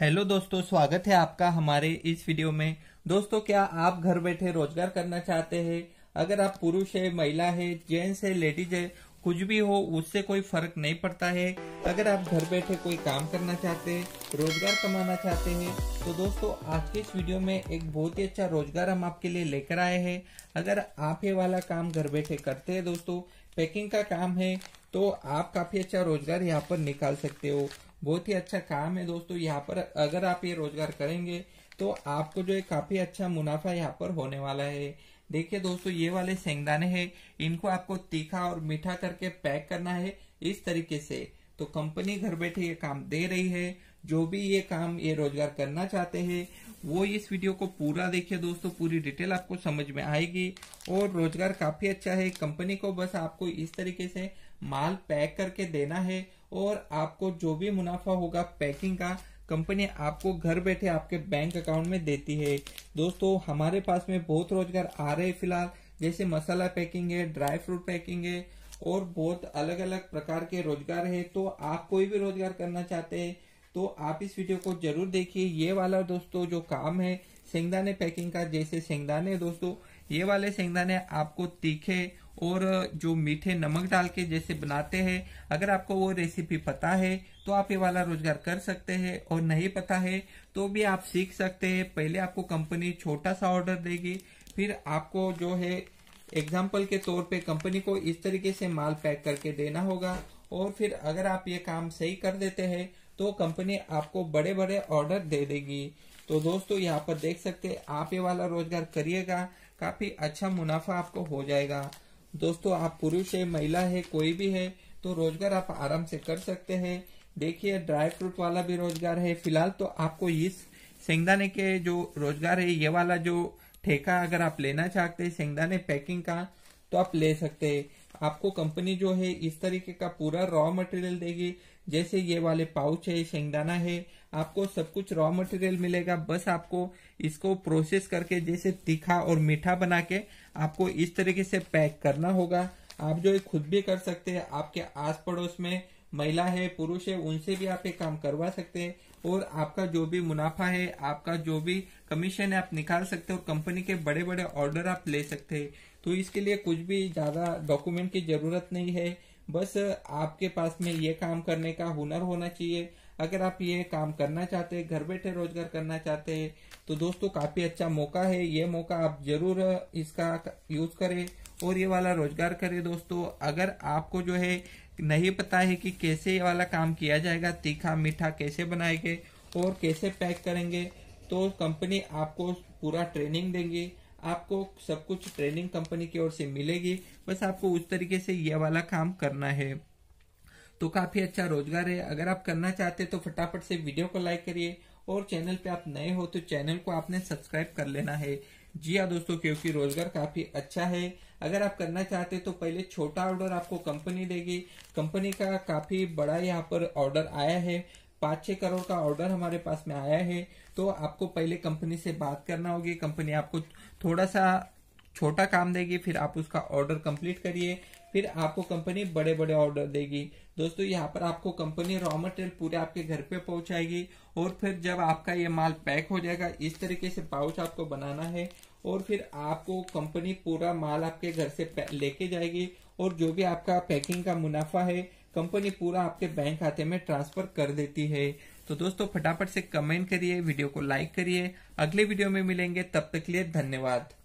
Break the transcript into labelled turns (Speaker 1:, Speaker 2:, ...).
Speaker 1: hello दोस्तों स्वागत है आपका हमारे इस वीडियो में दोस्तों क्या आप घर बैठे रोजगार करना चाहते हैं अगर आप पुरुष है महिला है जेंट्स है लेडीज है कुछ भी हो उससे कोई फर्क नहीं पड़ता है अगर आप घर बैठे कोई काम करना चाहते हैं रोजगार कमाना चाहते हैं तो दोस्तों आज के इस वीडियो में एक बहुत ही अच्छा रोजगार हम आपके लिए लेकर आए हैं अगर आप ये वाला काम घर बैठे करते हैं दोस्तों पैकिंग का काम है तो आप काफी अच्छा रोजगार यहाँ पर निकाल सकते हो बहुत ही अच्छा काम है दोस्तों यहाँ पर अगर आप ये रोजगार करेंगे तो आपको जो है काफी अच्छा मुनाफा यहाँ पर होने वाला है देखिए दोस्तों ये वाले सेंगदाने हैं इनको आपको तीखा और मीठा करके पैक करना है इस तरीके से तो कंपनी घर बैठे ये काम दे रही है जो भी ये काम ये रोजगार करना चाहते हैं वो इस वीडियो को पूरा देखिए दोस्तों पूरी डिटेल आपको समझ में आएगी और रोजगार काफी अच्छा है कंपनी को बस आपको इस तरीके से माल पैक करके देना है और आपको जो भी मुनाफा होगा पैकिंग का कंपनी आपको घर बैठे आपके बैंक अकाउंट में देती है दोस्तों हमारे पास में बहुत रोजगार आ रहे हैं फिलहाल जैसे मसाला पैकिंग है ड्राई फ्रूट पैकिंग है और बहुत अलग अलग प्रकार के रोजगार है तो आप कोई भी रोजगार करना चाहते हैं तो आप इस वीडियो को जरूर देखिए ये वाला दोस्तों जो काम है सेंगदाने पैकिंग का जैसे सेंगदाने दोस्तों ये वाले सेंगदाने आपको तीखे और जो मीठे नमक डाल के जैसे बनाते हैं अगर आपको वो रेसिपी पता है तो आप ये वाला रोजगार कर सकते हैं और नहीं पता है तो भी आप सीख सकते हैं पहले आपको कंपनी छोटा सा ऑर्डर देगी फिर आपको जो है एग्जाम्पल के तौर पे कंपनी को इस तरीके से माल पैक करके देना होगा और फिर अगर आप ये काम सही कर देते हैं तो कंपनी आपको बड़े बड़े ऑर्डर दे देगी तो दोस्तों यहाँ पर देख सकते हैं आप ये वाला रोजगार करिएगा काफी अच्छा मुनाफा आपको हो जाएगा दोस्तों आप पुरुष है महिला है कोई भी है तो रोजगार आप आराम से कर सकते हैं देखिए ड्राई फ्रूट वाला भी रोजगार है फिलहाल तो आपको इस सेंगदाने के जो रोजगार है ये वाला जो ठेका अगर आप लेना चाहते हैं सेंगदाने पैकिंग का तो आप ले सकते हैं आपको कंपनी जो है इस तरीके का पूरा रॉ मटेरियल देगी जैसे ये वाले पाउच है शेंगदाना है आपको सब कुछ रॉ मटेरियल मिलेगा बस आपको इसको प्रोसेस करके जैसे तीखा और मीठा बना के आपको इस तरीके से पैक करना होगा आप जो खुद भी कर सकते हैं आपके आस पड़ोस में महिला है पुरुष है उनसे भी आप ये काम करवा सकते हैं और आपका जो भी मुनाफा है आपका जो भी कमीशन है आप निकाल सकते हो कंपनी के बड़े बड़े ऑर्डर आप ले सकते हैं तो इसके लिए कुछ भी ज्यादा डॉक्यूमेंट की जरूरत नहीं है बस आपके पास में ये काम करने का हुनर होना चाहिए अगर आप ये काम करना चाहते हैं घर बैठे रोजगार करना चाहते हैं तो दोस्तों काफी अच्छा मौका है ये मौका आप जरूर इसका यूज करें और ये वाला रोजगार करें दोस्तों अगर आपको जो है नहीं पता है कि कैसे वाला काम किया जाएगा तीखा मीठा कैसे बनाएंगे और कैसे पैक करेंगे तो कंपनी आपको पूरा ट्रेनिंग देंगे आपको सब कुछ ट्रेनिंग कंपनी की ओर से मिलेगी बस आपको उस तरीके से ये वाला काम करना है तो काफी अच्छा रोजगार है अगर आप करना चाहते हैं तो फटाफट से वीडियो को लाइक करिए और चैनल पे आप नए हो तो चैनल को आपने सब्सक्राइब कर लेना है जी हाँ दोस्तों क्योंकि रोजगार काफी अच्छा है अगर आप करना चाहते तो पहले छोटा ऑर्डर आपको कंपनी देगी कंपनी का काफी बड़ा यहाँ पर ऑर्डर आया है पाँच छह करोड़ का ऑर्डर हमारे पास में आया है तो आपको पहले कंपनी से बात करना होगी कंपनी आपको थोड़ा सा छोटा काम देगी फिर आप उसका ऑर्डर कंप्लीट करिए फिर आपको कंपनी बड़े बड़े ऑर्डर देगी दोस्तों यहाँ पर आपको कंपनी रॉ मटेरियल पूरे आपके घर पे पहुंचाएगी और फिर जब आपका ये माल पैक हो जाएगा इस तरीके से पाउच आपको बनाना है और फिर आपको कंपनी पूरा माल आपके घर से लेके जाएगी और जो भी आपका पैकिंग का मुनाफा है कंपनी पूरा आपके बैंक खाते में ट्रांसफर कर देती है तो दोस्तों फटाफट से कमेंट करिए वीडियो को लाइक करिए अगले वीडियो में मिलेंगे तब तक के लिए धन्यवाद